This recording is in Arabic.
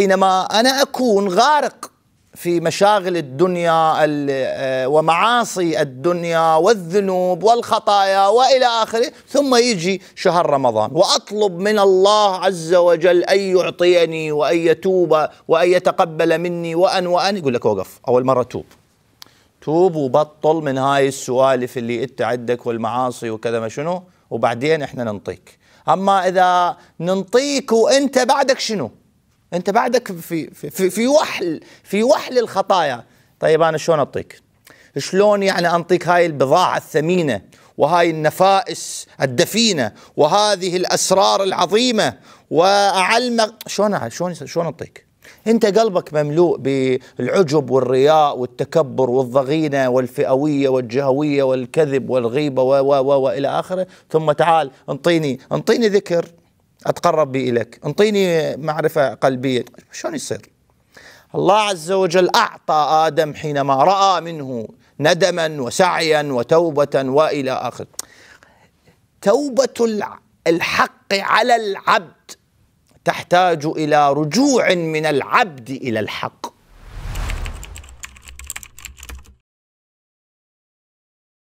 حينما انا اكون غارق في مشاغل الدنيا آه، ومعاصي الدنيا والذنوب والخطايا والى اخره ثم يجي شهر رمضان واطلب من الله عز وجل ان يعطيني وان يتوب وان يتقبل مني وان وان يقول لك وقف اول مره توب توب وبطل من هاي السوالف اللي انت عندك والمعاصي وكذا ما شنو وبعدين احنا ننطيك اما اذا ننطيك وانت بعدك شنو انت بعدك في في, في وحل في وحل الخطايا طيب انا شلون اعطيك شلون يعني انطيك هاي البضاعه الثمينه وهاي النفائس الدفينه وهذه الاسرار العظيمه واعلمك شلون شلون شلون اعطيك انت قلبك مملوء بالعجب والرياء والتكبر والضغينه والفئويه والجهويه والكذب والغيبه و و و والى اخره ثم تعال انطيني انطيني ذكر اتقرب بي اليك انطيني معرفه قلبيه شلون يصير الله عز وجل اعطى ادم حينما راى منه ندما وسعيا وتوبه والى اخره توبه الحق على العبد تحتاج الى رجوع من العبد الى الحق